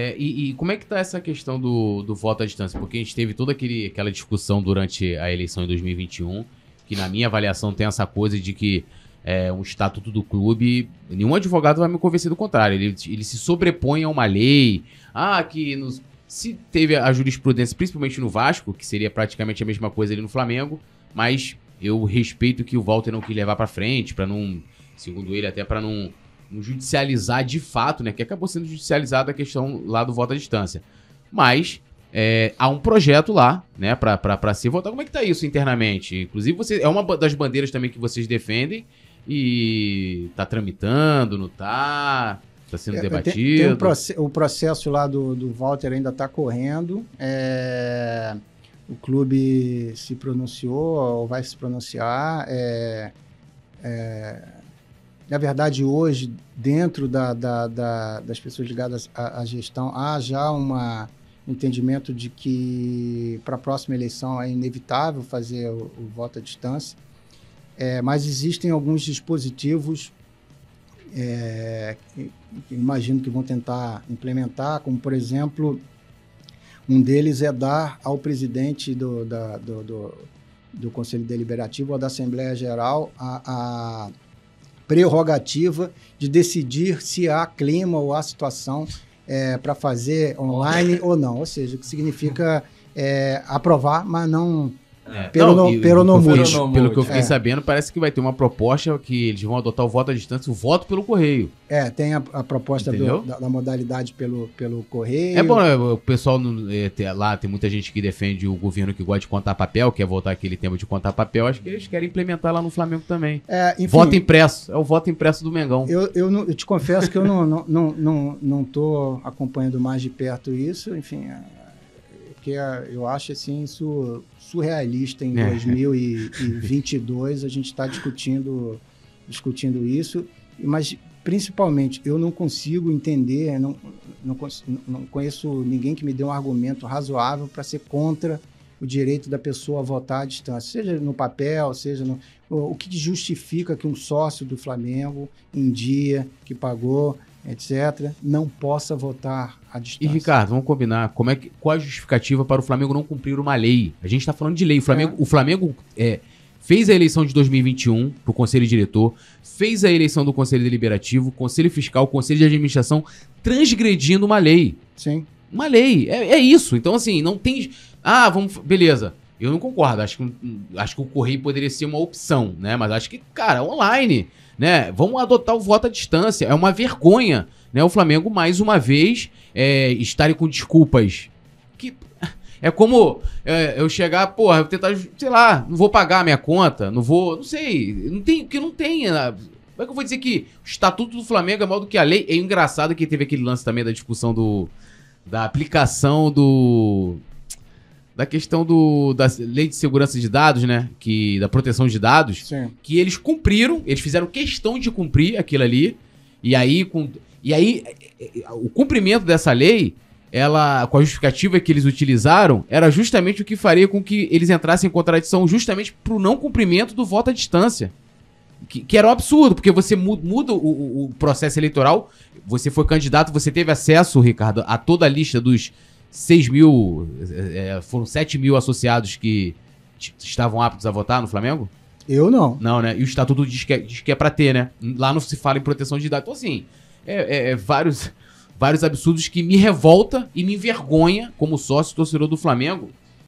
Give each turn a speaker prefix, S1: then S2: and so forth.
S1: É, e, e, como é que tá essa questão do, do voto à distância? Porque a gente teve toda aquele, aquela discussão durante a eleição em 2021, que na minha avaliação tem essa coisa de que é, um estatuto do clube, nenhum advogado vai me convencer do contrário. Ele, ele se sobrepõe a uma lei. Ah, que nos, se teve a jurisprudência, principalmente no Vasco, que seria praticamente a mesma coisa ali no Flamengo, mas eu respeito que o Walter não quis levar para frente, para não, segundo ele, até para não judicializar de fato, né? Que acabou sendo judicializada a questão lá do voto à distância. Mas é, há um projeto lá, né, para se votar. Como é que tá isso internamente? Inclusive, você é uma das bandeiras também que vocês defendem e tá tramitando, não tá? Está sendo é, debatido. Tem, tem um proce
S2: o processo lá do, do Walter ainda está correndo. É, o clube se pronunciou ou vai se pronunciar. É, é na verdade, hoje, dentro da, da, da, das pessoas ligadas à, à gestão, há já um entendimento de que para a próxima eleição é inevitável fazer o, o voto à distância, é, mas existem alguns dispositivos é, que, que imagino que vão tentar implementar, como, por exemplo, um deles é dar ao presidente do, da, do, do, do Conselho Deliberativo ou da Assembleia Geral a, a prerrogativa de decidir se há clima ou há situação é, para fazer online ou não. Ou seja, o que significa é, aprovar, mas não é. Pelo, não, no, pelo, no, pelo que eu fiquei é.
S1: sabendo, parece que vai ter uma proposta que eles vão adotar o voto à distância, o voto pelo correio.
S2: É, tem a, a proposta do, da, da, modalidade pelo, pelo correio. É bom, é,
S1: o pessoal no, é, tem, lá tem muita gente que defende o governo que gosta de contar papel, quer voltar aquele tempo de contar papel, acho que eles querem implementar lá no
S2: Flamengo também. É, enfim, voto
S1: impresso, é o voto impresso do Mengão. Eu,
S2: eu, não, eu te confesso que eu não, não, não, não, não acompanhando mais de perto isso, enfim, é, porque ah, eu acho assim isso surrealista em 2022 é. a gente está discutindo discutindo isso, mas principalmente eu não consigo entender, não, não, não conheço ninguém que me dê um argumento razoável para ser contra o direito da pessoa a votar à distância, seja no papel, seja no. O que justifica que um sócio do Flamengo, em dia, que pagou, etc., não possa votar a distância.
S1: E, Ricardo, vamos combinar. Como é que, qual a justificativa para o Flamengo não cumprir uma lei? A gente está falando de lei. O Flamengo, é. o Flamengo é, fez a eleição de 2021 para o Conselho Diretor, fez a eleição do Conselho Deliberativo, Conselho Fiscal, Conselho de Administração, transgredindo uma lei. Sim. Uma lei. É, é isso. Então, assim, não tem. Ah, vamos. Beleza. Eu não concordo. Acho que, acho que o Correio poderia ser uma opção, né? Mas acho que, cara, online né? Vamos adotar o voto à distância. É uma vergonha, né? O Flamengo, mais uma vez, é, estarem com desculpas que. É como é, eu chegar, porra, eu tentar, sei lá, não vou pagar a minha conta, não vou, não sei, não tem, que não tem. Ah, como é que eu vou dizer que o estatuto do Flamengo é maior do que a lei? É engraçado que teve aquele lance também da discussão do da aplicação do da questão do, da lei de segurança de dados, né? Que, da proteção de dados, Sim. que eles cumpriram, eles fizeram questão de cumprir aquilo ali. E aí, com, e aí é, é, o cumprimento dessa lei, ela, com a justificativa que eles utilizaram, era justamente o que faria com que eles entrassem em contradição justamente pro não cumprimento do voto à distância. Que, que, era um absurdo, porque você muda o, o, processo eleitoral, você foi candidato, você teve acesso, Ricardo, a toda a lista dos 6 mil, é, é foram 7 mil associados que estavam aptos a votar no Flamengo? Eu não. Não, né? E o estatuto diz que é, diz que é pra ter, né? Lá não se fala em proteção de dados. Então, assim, é, é, é vários, vários absurdos que me revolta e me envergonha como sócio torcedor do Flamengo